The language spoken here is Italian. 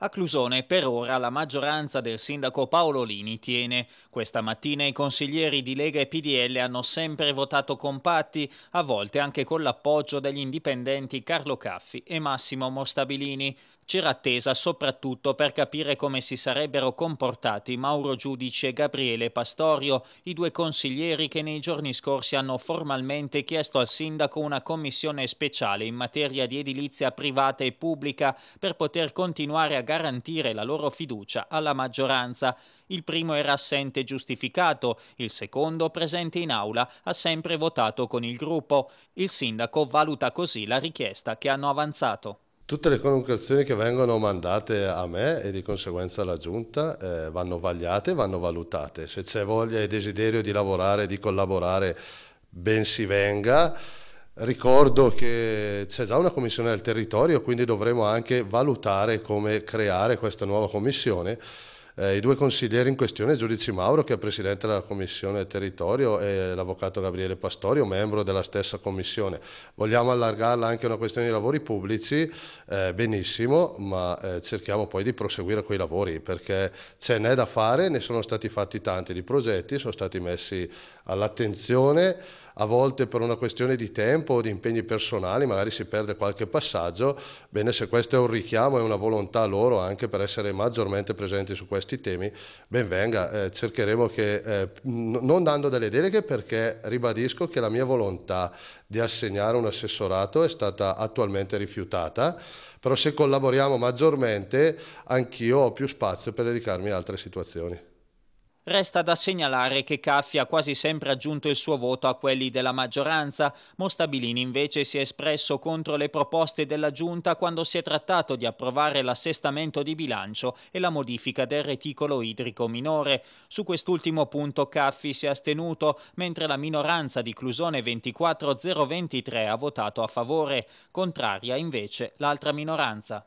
A Clusone per ora la maggioranza del sindaco Paolo Lini tiene. Questa mattina i consiglieri di Lega e PDL hanno sempre votato compatti, a volte anche con l'appoggio degli indipendenti Carlo Caffi e Massimo Mostabilini. C'era attesa soprattutto per capire come si sarebbero comportati Mauro Giudice e Gabriele Pastorio, i due consiglieri che nei giorni scorsi hanno formalmente chiesto al sindaco una commissione speciale in materia di edilizia privata e pubblica per poter continuare a garantire la loro fiducia alla maggioranza. Il primo era assente giustificato, il secondo presente in aula ha sempre votato con il gruppo. Il sindaco valuta così la richiesta che hanno avanzato. Tutte le convocazioni che vengono mandate a me e di conseguenza alla Giunta eh, vanno vagliate e vanno valutate. Se c'è voglia e desiderio di lavorare, di collaborare, ben si venga. Ricordo che c'è già una commissione del territorio, quindi dovremo anche valutare come creare questa nuova commissione eh, i due consiglieri in questione, Giudici Mauro che è Presidente della Commissione Territorio e l'Avvocato Gabriele Pastorio, membro della stessa Commissione. Vogliamo allargarla anche a una questione di lavori pubblici? Eh, benissimo, ma eh, cerchiamo poi di proseguire quei lavori perché ce n'è da fare, ne sono stati fatti tanti di progetti, sono stati messi all'attenzione, a volte per una questione di tempo o di impegni personali magari si perde qualche passaggio, bene se questo è un richiamo e una volontà loro anche per essere maggiormente presenti su questi questi temi, ben venga, eh, cercheremo che, eh, non dando delle deleghe perché ribadisco che la mia volontà di assegnare un assessorato è stata attualmente rifiutata, però se collaboriamo maggiormente anch'io ho più spazio per dedicarmi a altre situazioni. Resta da segnalare che Caffi ha quasi sempre aggiunto il suo voto a quelli della maggioranza. Mostabilini invece si è espresso contro le proposte della Giunta quando si è trattato di approvare l'assestamento di bilancio e la modifica del reticolo idrico minore. Su quest'ultimo punto Caffi si è astenuto, mentre la minoranza di Clusone 24023 ha votato a favore, contraria invece l'altra minoranza.